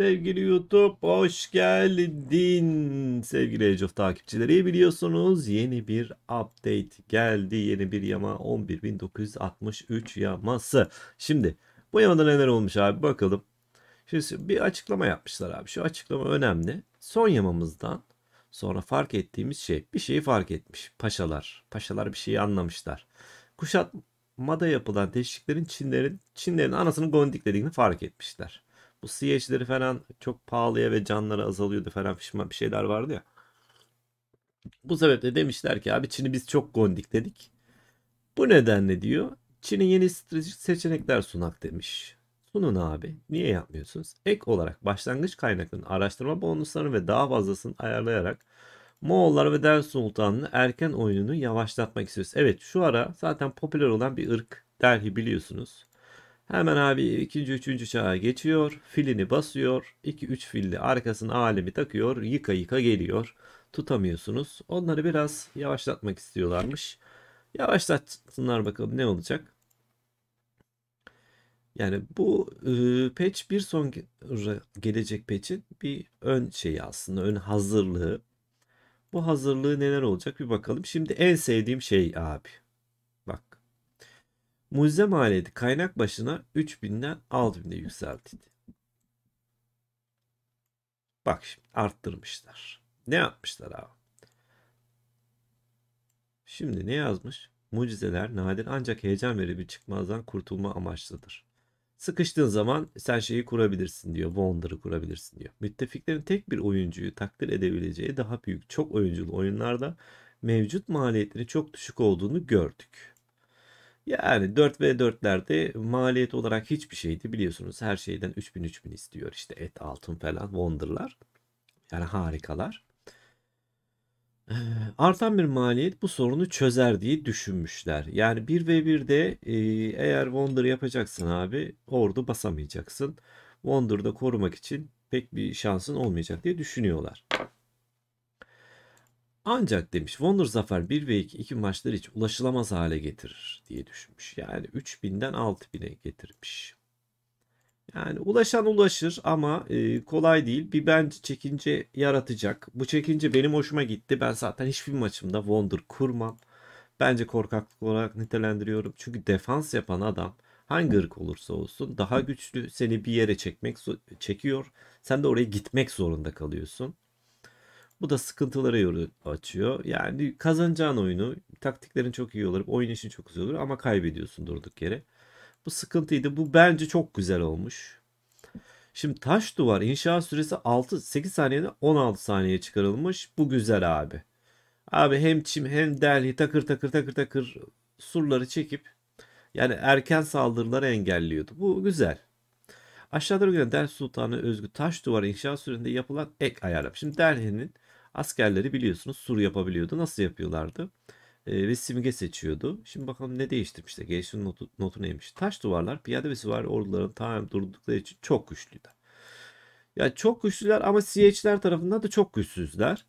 Sevgili YouTube hoş geldin. Sevgili Age of takipçileri biliyorsunuz yeni bir update geldi. Yeni bir yama 11963 yaması. Şimdi bu yamada neler olmuş abi bakalım. Şimdi bir açıklama yapmışlar abi. Şu açıklama önemli. Son yamamızdan sonra fark ettiğimiz şey bir şeyi fark etmiş. Paşalar. Paşalar bir şeyi anlamışlar. Kuşatmada yapılan teşviklerin Çinlerin, Çinlerin anasını gondiklediğini fark etmişler. Bu CH'leri falan çok pahalıya ve canları azalıyordu falan fişman bir şeyler vardı ya. Bu sebeple demişler ki abi Çin'i biz çok gondik dedik. Bu nedenle diyor Çin'e yeni stratejik seçenekler sunak demiş. Sunun abi. Niye yapmıyorsunuz? Ek olarak başlangıç kaynaklarının araştırma bonuslarını ve daha fazlasını ayarlayarak Moğollar ve Ders Sultanı'nın erken oyununu yavaşlatmak istiyoruz. Evet şu ara zaten popüler olan bir ırk Delhi biliyorsunuz. Hemen abi ikinci üçüncü çağa geçiyor. Filini basıyor. 2 üç filli arkasına alemi takıyor. Yıka yıka geliyor. Tutamıyorsunuz. Onları biraz yavaşlatmak istiyorlarmış. Yavaşlatsınlar bakalım ne olacak. Yani bu e, patch bir son gelecek patch'in bir ön şeyi aslında ön hazırlığı. Bu hazırlığı neler olacak bir bakalım. Şimdi en sevdiğim şey abi. Mucize maliyeti kaynak başına 3000'den 6000'e yükseltildi. Bak şimdi arttırmışlar. Ne yapmışlar abi? Şimdi ne yazmış? Mucizeler nadir ancak heyecan verici bir çıkmazdan kurtulma amaçlıdır. Sıkıştığın zaman sen şeyi kurabilirsin diyor. Wonder'ı kurabilirsin diyor. Müttefiklerin tek bir oyuncuyu takdir edebileceği daha büyük çok oyunculu oyunlarda mevcut maliyetleri çok düşük olduğunu gördük. Yani 4 ve 4lerde maliyet olarak hiçbir şeydi biliyorsunuz. Her şeyden 3000 3000 istiyor işte et altın falan wonderlar. Yani harikalar. Ee, artan bir maliyet bu sorunu çözer diye düşünmüşler. Yani 1v1'de e, eğer Wonder yapacaksın abi ordu basamayacaksın. Wonder'da korumak için pek bir şansın olmayacak diye düşünüyorlar. Ancak demiş Wonder Zafer 1 ve 2, 2 maçları hiç ulaşılamaz hale getirir diye düşünmüş. Yani 3000'den 6000'e getirmiş. Yani ulaşan ulaşır ama e, kolay değil. Bir bence çekince yaratacak. Bu çekince benim hoşuma gitti. Ben zaten hiçbir maçımda Wonder kurmam. Bence korkaklık olarak nitelendiriyorum. Çünkü defans yapan adam hangi ırk olursa olsun daha güçlü seni bir yere çekmek çekiyor. Sen de oraya gitmek zorunda kalıyorsun. Bu da sıkıntılara yol açıyor. Yani kazanacağın oyunu taktiklerin çok iyi olur. Oyun için çok güzel olur ama kaybediyorsun durduk yere. Bu sıkıntıydı. Bu bence çok güzel olmuş. Şimdi taş duvar inşaat süresi 6 8 saniyede 16 saniye çıkarılmış. Bu güzel abi. Abi hem çim hem delhi takır takır takır takır surları çekip yani erken saldırıları engelliyordu. Bu güzel. Aşağıda göre Delhi Sultanı özgü taş duvar inşaat sürecinde yapılan ek ayarlama. Şimdi Delhi'nin askerleri biliyorsunuz sur yapabiliyordu. Nasıl yapıyorlardı? E, ve simge seçiyordu. Şimdi bakalım ne değiştirmişler. Gelişim notu, notu neymiş? Taş duvarlar piyade ve süvari orduların tamamen durdukları için çok güçlüydü. Ya çok güçlüler ama CH'ler tarafından da çok güçsüzler.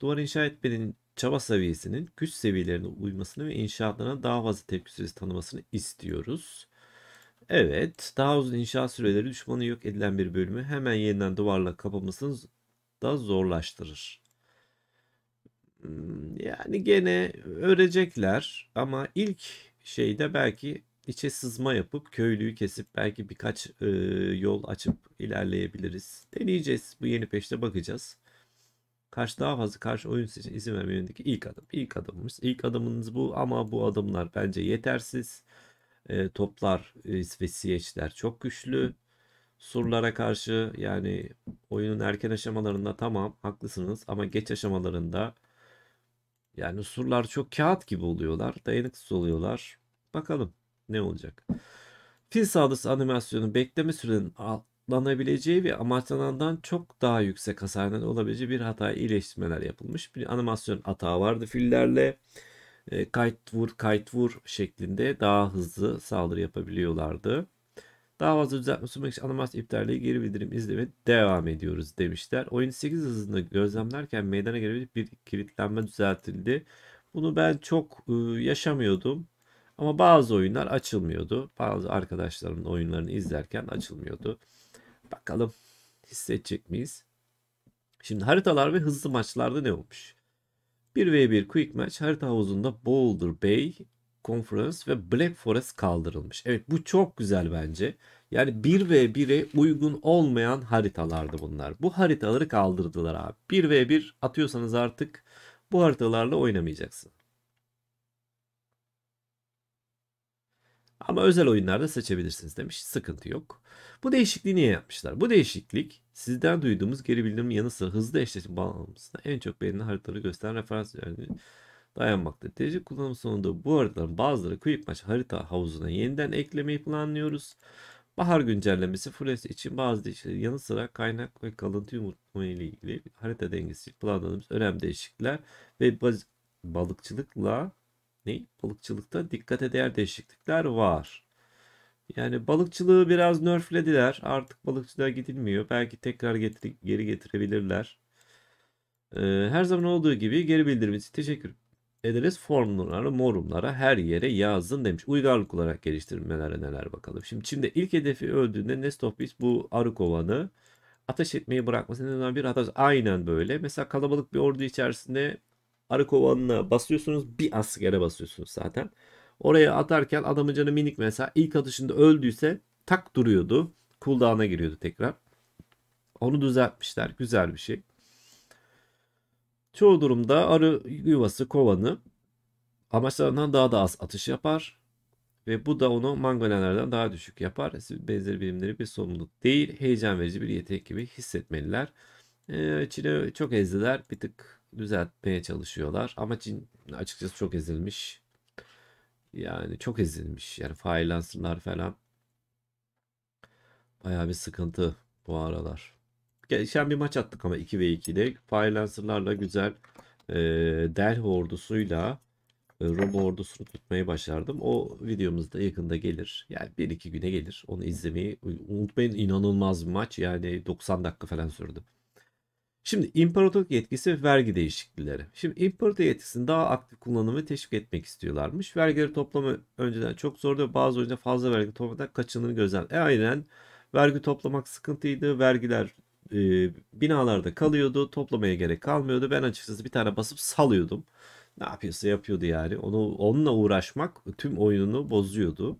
Duvar inşa etmenin çaba seviyesinin güç seviyelerine uymasını ve inşaatlarına daha fazla tepkisiz tanımasını istiyoruz. Evet, daha uzun inşaat süreleri düşmanı yok edilen bir bölümü hemen yeniden duvarla kapamasını da zorlaştırır. Yani gene örecekler ama ilk şeyde belki içe sızma yapıp köylüyü kesip belki birkaç e, yol açıp ilerleyebiliriz. Deneyeceğiz. Bu yeni peşte bakacağız. Karşı daha fazla karşı oyun için izin verme yönündeki ilk adım. İlk adımımız. İlk adımınız bu ama bu adımlar bence yetersiz. E, toplar e, ve siyeçler çok güçlü. Surlara karşı yani oyunun erken aşamalarında tamam haklısınız ama geç aşamalarında yani surlar çok kağıt gibi oluyorlar. Dayanıksız oluyorlar. Bakalım ne olacak. Fil saldırısı animasyonu bekleme sürenin atlanabileceği ve amaçlanandan çok daha yüksek hasarın olabileceği bir hataya iyileştirmeler yapılmış. Bir animasyon hata vardı fillerle. E, ee, kayıt vur kayıt vur şeklinde daha hızlı saldırı yapabiliyorlardı. Daha fazla düzeltme sunmak için animasyon iptalliği geri bildirim izleme devam ediyoruz demişler. Oyun 8 hızında gözlemlerken meydana gelebilecek bir kilitlenme düzeltildi. Bunu ben çok ıı, yaşamıyordum. Ama bazı oyunlar açılmıyordu. Bazı arkadaşlarımın oyunlarını izlerken açılmıyordu. Bakalım hissedecek miyiz? Şimdi haritalar ve hızlı maçlarda ne olmuş? 1v1 Quick Match harita havuzunda Boulder Bay Conference ve Black Forest kaldırılmış. Evet bu çok güzel bence. Yani 1 ve 1'e uygun olmayan haritalardı bunlar. Bu haritaları kaldırdılar abi. 1 ve 1 atıyorsanız artık bu haritalarla oynamayacaksın. Ama özel oyunlarda seçebilirsiniz demiş. Sıkıntı yok. Bu değişikliği niye yapmışlar? Bu değişiklik sizden duyduğumuz geri bildirim yanı sıra hızlı eşleşme bağlamamızda en çok beğenilen haritaları gösteren referans yani dayanmakta. TC kullanım sonunda bu haritaların bazıları Quick Match harita havuzuna yeniden eklemeyi planlıyoruz. Bahar güncellemesi Flores için bazı değişiklikler yanı sıra kaynak ve kalıntı yumurtlama ile ilgili harita dengesi planladığımız önemli değişiklikler ve balıkçılıkla ne? Balıkçılıkta dikkate değer değişiklikler var. Yani balıkçılığı biraz nerflediler. Artık balıkçılığa gidilmiyor. Belki tekrar getir geri getirebilirler. Ee, her zaman olduğu gibi geri bildirim için teşekkür ederiz? Formlara, morumlara her yere yazın demiş. Uygarlık olarak geliştirmelere neler bakalım. Şimdi Çin'de ilk hedefi öldüğünde Nestopis bu arı kovanı ateş etmeyi bırakması neden bir hata. Aynen böyle. Mesela kalabalık bir ordu içerisinde arı kovanına basıyorsunuz. Bir askere basıyorsunuz zaten. Oraya atarken adamın canı minik mesela ilk atışında öldüyse tak duruyordu. Cooldown'a giriyordu tekrar. Onu düzeltmişler. Güzel bir şey. Çoğu durumda arı yuvası kovanı amaçlarından daha da az atış yapar ve bu da onu mangolenlerden daha düşük yapar. Benzeri bilimleri bir sorumluluk değil, heyecan verici bir yetenek gibi hissetmeliler. Ee, Çin'i çok ezdiler, bir tık düzeltmeye çalışıyorlar ama Çin açıkçası çok ezilmiş. Yani çok ezilmiş. Yani freelancerlar falan bayağı bir sıkıntı bu aralar. Geçen bir maç attık ama 2 ve 2'de. Firelancer'larla güzel e, Delhi ordusuyla e, Roma ordusunu tutmayı başardım. O videomuz da yakında gelir. Yani 1-2 güne gelir. Onu izlemeyi unutmayın. inanılmaz bir maç. Yani 90 dakika falan sürdü. Şimdi imparatorluk yetkisi ve vergi değişiklikleri. Şimdi imparator yetkisini daha aktif kullanımı teşvik etmek istiyorlarmış. Vergileri toplama önceden çok zordu bazı oyuncular fazla vergi toplamadan kaçındığını gözler. E aynen vergi toplamak sıkıntıydı. Vergiler e, binalarda kalıyordu. Toplamaya gerek kalmıyordu. Ben açıkçası bir tane basıp salıyordum. Ne yapıyorsa yapıyordu yani. Onu onunla uğraşmak tüm oyununu bozuyordu.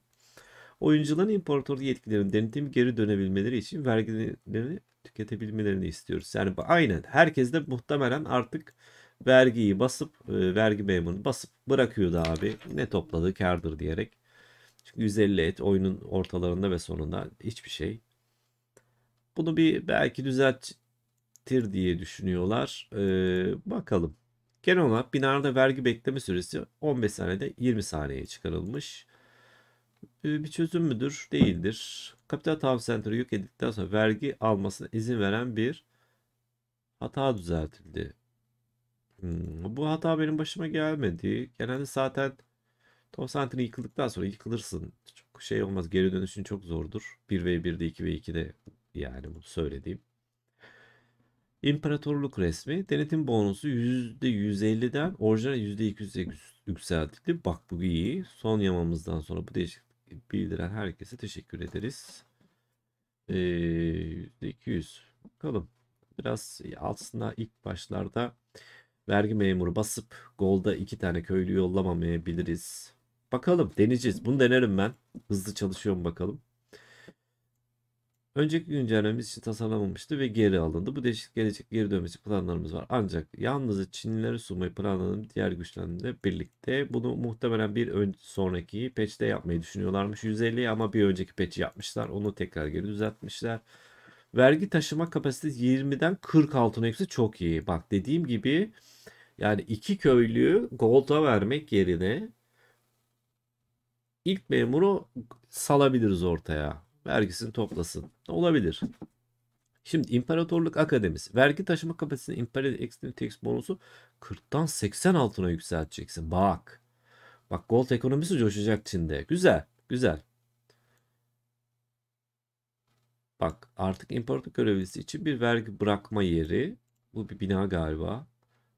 Oyuncuların imparatorluğu yetkilerinin denetim geri dönebilmeleri için vergilerini tüketebilmelerini istiyoruz. Yani aynen herkes de muhtemelen artık vergiyi basıp e, vergi memurunu basıp bırakıyordu abi. Ne topladığı kardır diyerek. Çünkü 150 et oyunun ortalarında ve sonunda hiçbir şey bunu bir belki düzeltir diye düşünüyorlar. Ee, bakalım. Genel olarak binarda vergi bekleme süresi 15 saniyede 20 saniyeye çıkarılmış. Ee, bir çözüm müdür? Değildir. Kapital tavsiye center'ı yük sonra vergi almasına izin veren bir hata düzeltildi. Hmm, bu hata benim başıma gelmedi. Genelde zaten Tosantini yıkıldıktan sonra yıkılırsın. Çok şey olmaz. Geri dönüşün çok zordur. 1v1'de 2v2'de yani bu söylediğim. İmparatorluk resmi denetim bonusu %150'den orijinal %200'e yükseltildi. Bak bu iyi. Son yamamızdan sonra bu değişiklik bildiren herkese teşekkür ederiz. Ee, %200. Bakalım. Biraz aslında ilk başlarda vergi memuru basıp golda iki tane köylü yollamamayabiliriz. Bakalım deneyeceğiz. Bunu denerim ben. Hızlı çalışıyorum bakalım. Önceki güncellememiz için tasarlanmamıştı ve geri alındı. Bu değişik gelecek geri dönmesi planlarımız var. Ancak yalnızca Çinlilere sunmayı planladığım diğer güçlerle birlikte bunu muhtemelen bir ön sonraki patch'te yapmayı düşünüyorlarmış. 150 ama bir önceki patch'i yapmışlar. Onu tekrar geri düzeltmişler. Vergi taşıma kapasitesi 20'den 46'ın altına çok iyi. Bak dediğim gibi yani iki köylüyü Gold'a vermek yerine ilk memuru salabiliriz ortaya vergisini toplasın. Olabilir. Şimdi İmparatorluk Akademisi. Vergi taşıma kapasitesinin imperial exchange tax bonusu 40'tan 80 altına yükselteceksin. Bak. Bak gold ekonomisi coşacak Çin'de. Güzel. Güzel. Bak artık imparator görevlisi için bir vergi bırakma yeri. Bu bir bina galiba.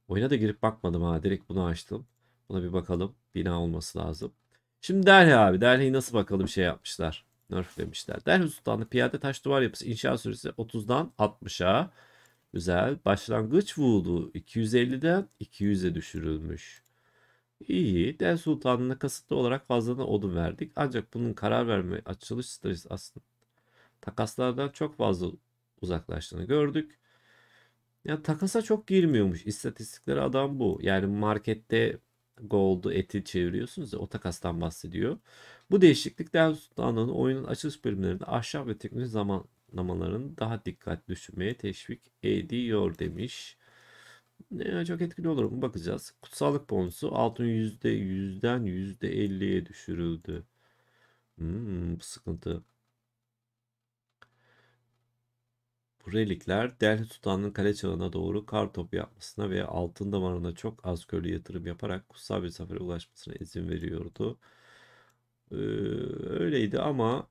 Oyuna da girip bakmadım ha. Direkt bunu açtım. Buna bir bakalım. Bina olması lazım. Şimdi Delhi abi. Delhi'yi nasıl bakalım şey yapmışlar nerflemişler. Derhi Sultanlı piyade taş duvar yapısı inşaat süresi 30'dan 60'a. Güzel. Başlangıç vuğulu 250'den 200'e düşürülmüş. İyi. Del Sultanı'na kasıtlı olarak fazladan odun verdik. Ancak bunun karar verme açılış stratejisi aslında takaslardan çok fazla uzaklaştığını gördük. Ya takasa çok girmiyormuş. İstatistikleri adam bu. Yani markette gold'u eti çeviriyorsunuz ya o takastan bahsediyor. Bu değişiklik Dev Sultan'ın oyunun açılış bölümlerinde aşağı ve teknoloji zamanlamalarını daha dikkatli düşünmeye teşvik ediyor demiş. Ne çok etkili olur mu bakacağız. Kutsallık bonusu altın %100'den %50'ye düşürüldü. Hmm, bu sıkıntı. Bu relikler Delhi Sultanı'nın kale çağına doğru kar topu yapmasına ve altın damarına çok az körlü yatırım yaparak kutsal bir safere ulaşmasına izin veriyordu. Ee, öyleydi ama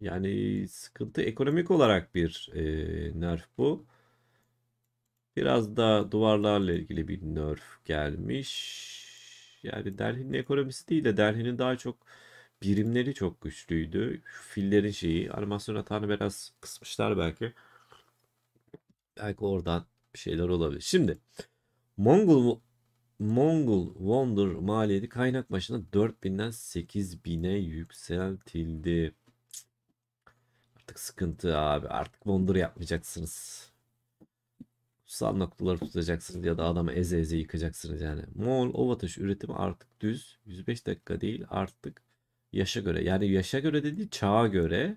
yani sıkıntı ekonomik olarak bir e, nerf bu. Biraz da duvarlarla ilgili bir nerf gelmiş. Yani Delhi'nin ekonomisi değil de Delhi'nin daha çok birimleri çok güçlüydü. fillerin şeyi animasyon hatanı biraz kısmışlar belki. Belki oradan bir şeyler olabilir. Şimdi Mongol Mongol Wonder maliyeti kaynak başına 4000'den 8000'e yükseltildi. Artık sıkıntı abi. Artık Wonder yapmayacaksınız. Kutsal noktaları tutacaksınız ya da adamı eze eze yıkacaksınız yani. Mongol ovataş üretimi artık düz 105 dakika değil artık Yaşa göre. Yani yaşa göre dedi, çağa göre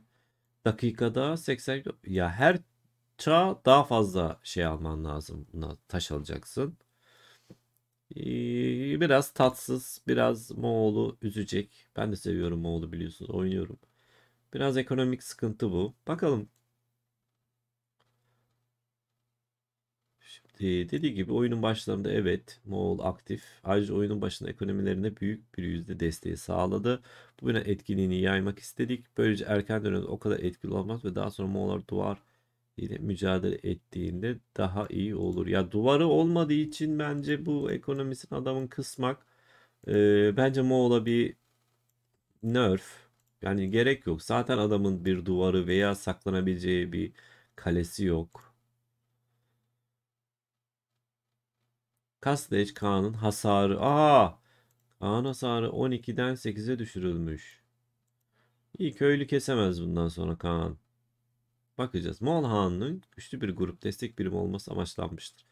dakikada 80 ya her çağ daha fazla şey alman lazım. Taş alacaksın. Ee, biraz tatsız, biraz Moğol'u üzecek. Ben de seviyorum Moğol'u biliyorsunuz. Oynuyorum. Biraz ekonomik sıkıntı bu. Bakalım e, dediği gibi oyunun başlarında evet Moğol aktif. Ayrıca oyunun başında ekonomilerine büyük bir yüzde desteği sağladı. Bu yöne etkinliğini yaymak istedik. Böylece erken dönemde o kadar etkili olmaz ve daha sonra Moğollar duvar ile mücadele ettiğinde daha iyi olur. Ya duvarı olmadığı için bence bu ekonomisin adamın kısmak e, bence Moğol'a bir nerf yani gerek yok. Zaten adamın bir duvarı veya saklanabileceği bir kalesi yok Kastleç Kaan'ın hasarı. Aa! Kaan hasarı 12'den 8'e düşürülmüş. İyi köylü kesemez bundan sonra Kaan. Bakacağız. Moğol Hanı'nın güçlü bir grup destek birimi olması amaçlanmıştır.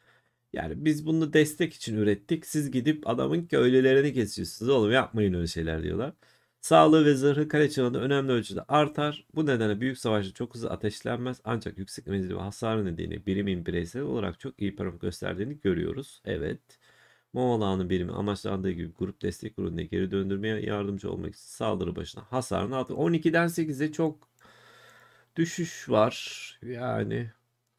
Yani biz bunu destek için ürettik. Siz gidip adamın köylülerini kesiyorsunuz. Oğlum yapmayın öyle şeyler diyorlar. Sağlığı ve zırhı kale çanında önemli ölçüde artar. Bu nedenle büyük savaşta çok hızlı ateşlenmez. Ancak yüksek menzili ve hasarı nedeniyle birimin bireysel olarak çok iyi performans gösterdiğini görüyoruz. Evet. Moğol ağının birimi amaçlandığı gibi grup destek grubunda geri döndürmeye yardımcı olmak için saldırı başına hasarını aldı. 12'den 8'e çok düşüş var. Yani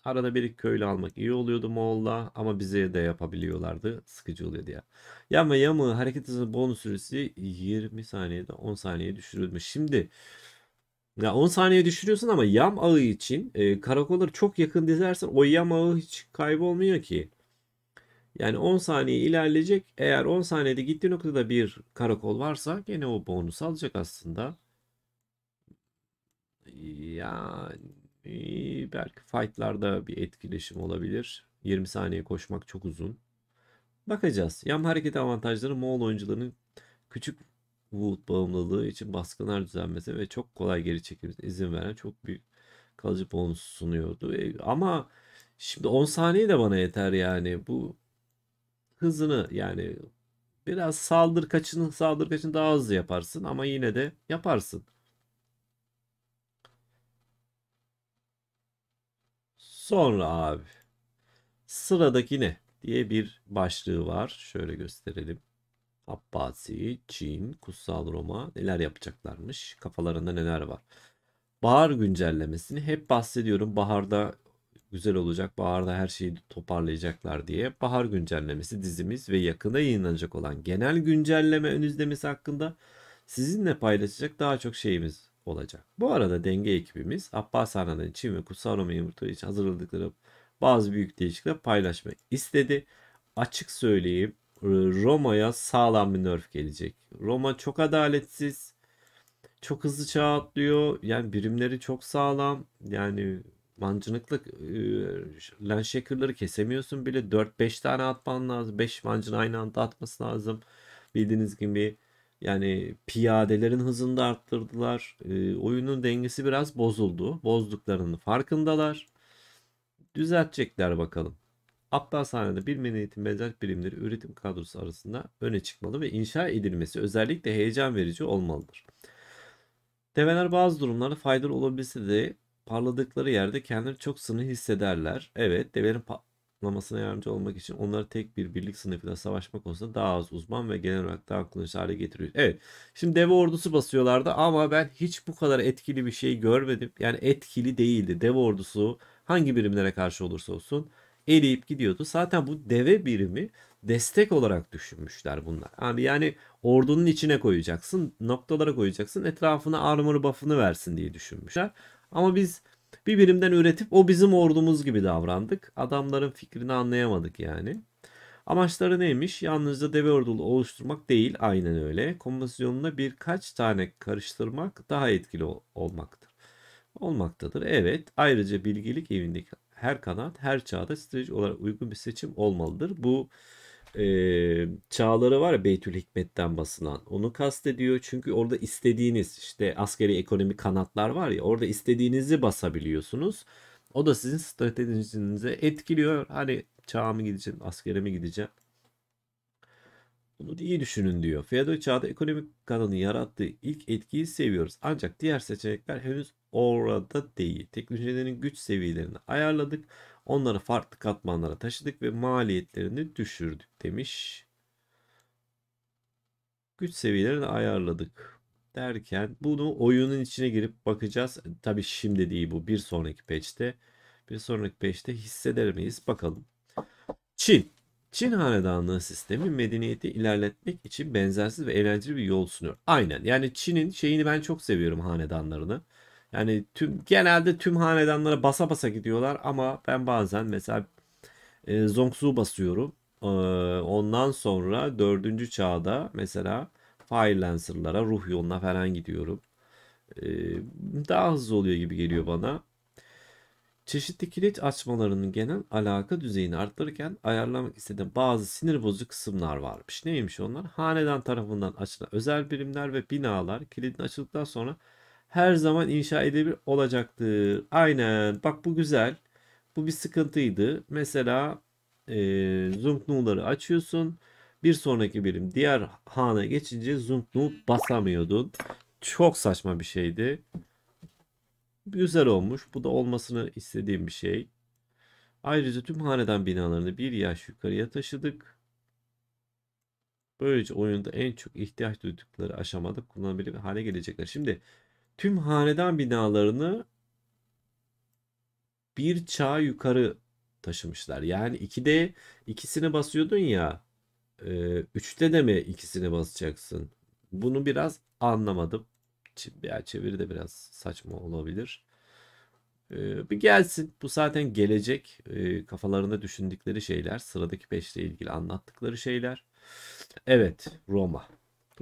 Arada bir iki köylü almak iyi oluyordu Moğol'la ama bize de yapabiliyorlardı. Sıkıcı oluyordu ya. Yama yama hareket hızı bonus süresi 20 saniyede 10 saniyeye düşürülmüş. Şimdi ya 10 saniye düşürüyorsun ama yam ağı için e, karakolları çok yakın dizersen o yam ağı hiç kaybolmuyor ki. Yani 10 saniye ilerleyecek. Eğer 10 saniyede gittiği noktada bir karakol varsa gene o bonus alacak aslında. Yani Belki fightlarda bir etkileşim olabilir. 20 saniye koşmak çok uzun. Bakacağız. Yan hareket avantajları Moğol oyuncularının küçük Wood bağımlılığı için baskınlar düzenlemesi ve çok kolay geri çekilmesine izin veren çok büyük kalıcı bonus sunuyordu. E, ama şimdi 10 saniye de bana yeter yani. Bu hızını yani biraz saldır kaçını saldır kaçını daha hızlı yaparsın ama yine de yaparsın. Sonra abi sıradaki ne diye bir başlığı var. Şöyle gösterelim. Abbasi, Çin, Kutsal Roma neler yapacaklarmış? Kafalarında neler var? Bahar güncellemesini hep bahsediyorum. Baharda güzel olacak. Baharda her şeyi toparlayacaklar diye. Bahar güncellemesi dizimiz ve yakında yayınlanacak olan genel güncelleme ön izlemesi hakkında sizinle paylaşacak daha çok şeyimiz olacak. Bu arada denge ekibimiz Abbas Hana'dan Çin ve Kutsal Roma İmparatorluğu için hazırladıkları bazı büyük değişiklikler paylaşmak istedi. Açık söyleyeyim Roma'ya sağlam bir nerf gelecek. Roma çok adaletsiz. Çok hızlı çağ atlıyor. Yani birimleri çok sağlam. Yani mancınıklık e, landshaker'ları kesemiyorsun bile. 4-5 tane atman lazım. 5 mancın aynı anda atması lazım. Bildiğiniz gibi yani piyadelerin hızını da arttırdılar. E, oyunun dengesi biraz bozuldu. Bozduklarının farkındalar. Düzeltecekler bakalım. Abdalhane'de bir medeniyetin mezar birimleri üretim kadrosu arasında öne çıkmalı ve inşa edilmesi özellikle heyecan verici olmalıdır. Develer bazı durumlarda faydalı olabilse de parladıkları yerde kendileri çok sınır hissederler. Evet develerin toplamasına yardımcı olmak için onları tek bir birlik sınıfıyla savaşmak konusunda daha az uzman ve genel olarak daha kullanışlı hale getiriyor. Evet. Şimdi dev ordusu basıyorlardı ama ben hiç bu kadar etkili bir şey görmedim. Yani etkili değildi. Dev ordusu hangi birimlere karşı olursa olsun eriyip gidiyordu. Zaten bu deve birimi destek olarak düşünmüşler bunlar. Abi yani ordunun içine koyacaksın, noktalara koyacaksın, etrafına armor buff'ını versin diye düşünmüşler. Ama biz bir birimden üretip o bizim ordumuz gibi davrandık. Adamların fikrini anlayamadık yani. Amaçları neymiş? Yalnızca deve ordulu oluşturmak değil aynen öyle. Kompozisyonuna birkaç tane karıştırmak daha etkili ol- olmaktır. Olmaktadır. Evet. Ayrıca bilgilik evindeki her kanat her çağda strateji olarak uygun bir seçim olmalıdır. Bu e, çağları var ya Beytül Hikmet'ten basılan. Onu kastediyor çünkü orada istediğiniz işte askeri ekonomi kanatlar var ya orada istediğinizi basabiliyorsunuz. O da sizin stratejinize etkiliyor. Hani çağa mı gideceğim, askere mi gideceğim? Bunu iyi düşünün diyor. Feodal çağda ekonomik kanalın yarattığı ilk etkiyi seviyoruz. Ancak diğer seçenekler henüz orada değil. Teknolojilerin güç seviyelerini ayarladık. Onları farklı katmanlara taşıdık ve maliyetlerini düşürdük demiş. Güç seviyelerini ayarladık derken bunu oyunun içine girip bakacağız. Tabi şimdi değil bu bir sonraki patch'te. Bir sonraki patch'te hisseder miyiz bakalım. Çin. Çin hanedanlığı sistemi medeniyeti ilerletmek için benzersiz ve eğlenceli bir yol sunuyor. Aynen yani Çin'in şeyini ben çok seviyorum hanedanlarını. Yani tüm genelde tüm hanedanlara basa basa gidiyorlar ama ben bazen mesela e, Zongsu basıyorum. E, ondan sonra 4. çağda mesela Firelancer'lara, ruh yoluna falan gidiyorum. E, daha hızlı oluyor gibi geliyor bana. Çeşitli kilit açmalarının genel alaka düzeyini arttırırken ayarlamak istediğim bazı sinir bozucu kısımlar varmış. Neymiş onlar? Hanedan tarafından açılan özel birimler ve binalar kilidin açıldıktan sonra her zaman inşa edebilir olacaktır. Aynen. Bak bu güzel. Bu bir sıkıntıydı. Mesela e, Zungnu'ları açıyorsun. Bir sonraki birim. diğer hana geçince Zungnu basamıyordun. Çok saçma bir şeydi. Güzel olmuş. Bu da olmasını istediğim bir şey. Ayrıca tüm hanedan binalarını bir yaş yukarıya taşıdık. Böylece oyunda en çok ihtiyaç duydukları aşamada kullanabilir hale gelecekler. Şimdi tüm hanedan binalarını bir çağ yukarı taşımışlar. Yani 2'de ikisini basıyordun ya. 3'te e, de mi ikisini basacaksın? Bunu biraz anlamadım. Ya çeviri de biraz saçma olabilir. E, bir gelsin. Bu zaten gelecek. E, kafalarında düşündükleri şeyler. Sıradaki 5 ile ilgili anlattıkları şeyler. Evet Roma.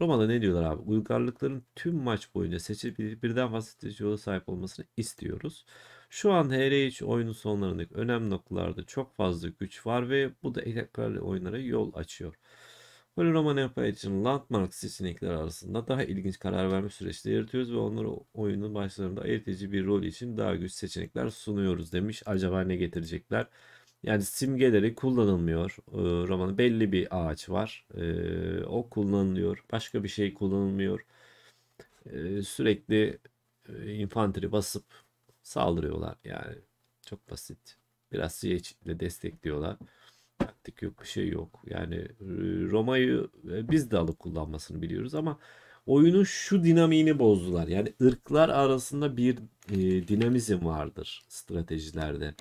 Roma'da ne diyorlar abi? Uygarlıkların tüm maç boyunca seçip birden fazla stratejiye sahip olmasını istiyoruz. Şu an HR3 oyunun sonlarındaki önemli noktalarda çok fazla güç var ve bu da tekrarlı oyunlara yol açıyor. Böyle Roman Empire için landmark seçenekler arasında daha ilginç karar verme süreçleri yaratıyoruz ve onları oyunun başlarında ayırt bir rol için daha güç seçenekler sunuyoruz demiş. Acaba ne getirecekler? Yani simgeleri kullanılmıyor. E, romanın belli bir ağaç var. E, o kullanılıyor. Başka bir şey kullanılmıyor. E, sürekli e, infanteri basıp saldırıyorlar. Yani çok basit. Biraz siyeçle destekliyorlar. Taktik yok, bir şey yok. Yani Roma'yı biz de alıp kullanmasını biliyoruz ama oyunun şu dinamiğini bozdular. Yani ırklar arasında bir e, dinamizm vardır stratejilerde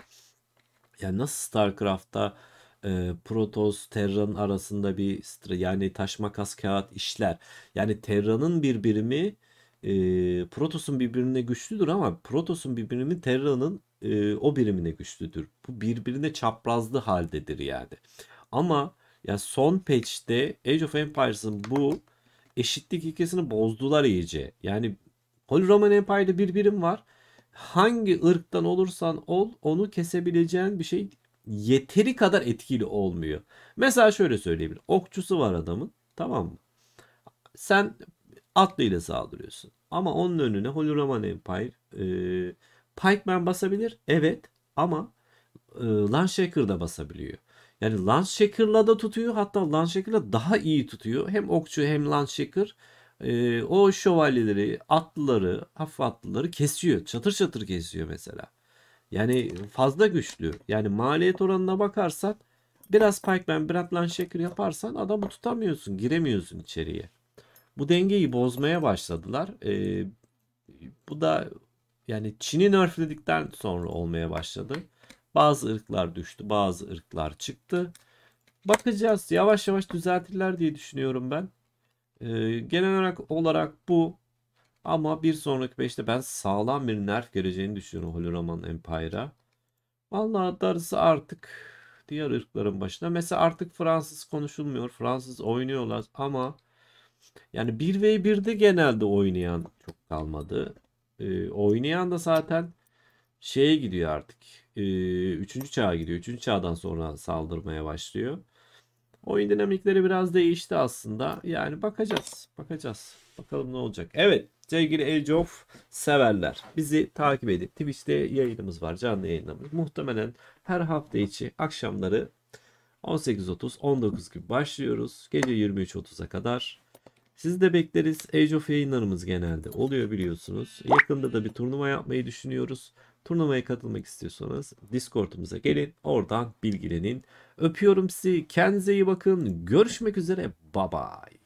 yani nasıl StarCraft'ta e, Protoss, Terra'nın arasında bir yani taş makas kağıt işler. Yani Terra'nın bir birimi e, Protoss'un birbirine güçlüdür ama Protoss'un bir birimi Terra'nın e, o birimine güçlüdür. Bu birbirine çaprazlı haldedir yani. Ama ya son patch'te Age of Empires'ın bu eşitlik ilkesini bozdular iyice. Yani Holy Roman Empire'da bir birim var hangi ırktan olursan ol onu kesebileceğin bir şey yeteri kadar etkili olmuyor. Mesela şöyle söyleyebilirim. Okçusu var adamın tamam mı? Sen atlıyla saldırıyorsun. Ama onun önüne Holy Empire e, Pikeman basabilir. Evet ama e, Landshaker da basabiliyor. Yani Landshaker'la da tutuyor. Hatta Landshaker'la daha iyi tutuyor. Hem okçu hem Landshaker e, o şövalyeleri, atlıları, hafif atlıları kesiyor. Çatır çatır kesiyor mesela. Yani fazla güçlü. Yani maliyet oranına bakarsan biraz Pikeman, biraz Shaker yaparsan adamı tutamıyorsun, giremiyorsun içeriye. Bu dengeyi bozmaya başladılar. E, bu da yani Çin'i nerfledikten sonra olmaya başladı. Bazı ırklar düştü, bazı ırklar çıktı. Bakacağız. Yavaş yavaş düzeltirler diye düşünüyorum ben. Ee, genel olarak olarak bu ama bir sonraki 5'te ben sağlam bir nerf geleceğini düşünüyorum Holloraman Empire'a. Vallahi darısı artık diğer ırkların başına. Mesela artık Fransız konuşulmuyor. Fransız oynuyorlar ama yani 1v1'de genelde oynayan çok kalmadı. Ee, oynayan da zaten şeye gidiyor artık. E, üçüncü çağa gidiyor. Üçüncü çağdan sonra saldırmaya başlıyor. Oyun dinamikleri biraz değişti aslında. Yani bakacağız. Bakacağız. Bakalım ne olacak. Evet. Sevgili Age of severler. Bizi takip edin. Twitch'te yayınımız var. Canlı yayınımız. Muhtemelen her hafta içi akşamları 18.30 19 gibi başlıyoruz. Gece 23.30'a kadar. Sizi de bekleriz. Age of yayınlarımız genelde oluyor biliyorsunuz. Yakında da bir turnuva yapmayı düşünüyoruz. Turnuvaya katılmak istiyorsanız Discord'umuza gelin. Oradan bilgilenin. Öpüyorum sizi. Kendinize iyi bakın. Görüşmek üzere. Bye bye.